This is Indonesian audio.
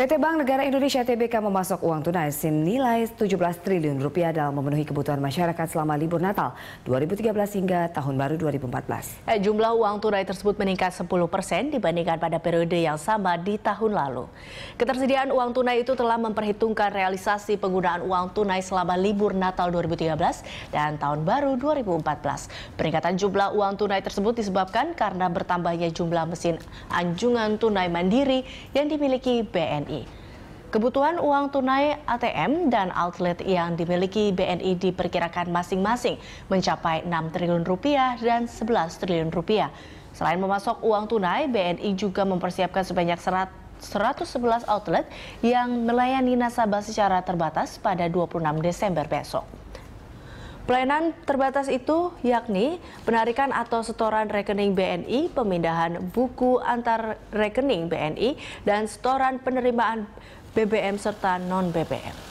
PT Bank Negara Indonesia TBK memasok uang tunai senilai 17 triliun rupiah dalam memenuhi kebutuhan masyarakat selama libur Natal 2013 hingga tahun baru 2014. Eh, jumlah uang tunai tersebut meningkat 10 persen dibandingkan pada periode yang sama di tahun lalu. Ketersediaan uang tunai itu telah memperhitungkan realisasi penggunaan uang tunai selama libur Natal 2013 dan tahun baru 2014. Peningkatan jumlah uang tunai tersebut disebabkan karena bertambahnya jumlah mesin anjungan tunai mandiri yang dimiliki BNI. BNI. Kebutuhan uang tunai ATM dan outlet yang dimiliki BNI diperkirakan masing-masing mencapai 6 triliun rupiah dan 11 triliun rupiah. Selain memasok uang tunai, BNI juga mempersiapkan sebanyak 111 outlet yang melayani nasabah secara terbatas pada 26 Desember besok. Pelayanan terbatas itu yakni penarikan atau setoran rekening BNI, pemindahan buku antar rekening BNI, dan setoran penerimaan BBM serta non-BBM.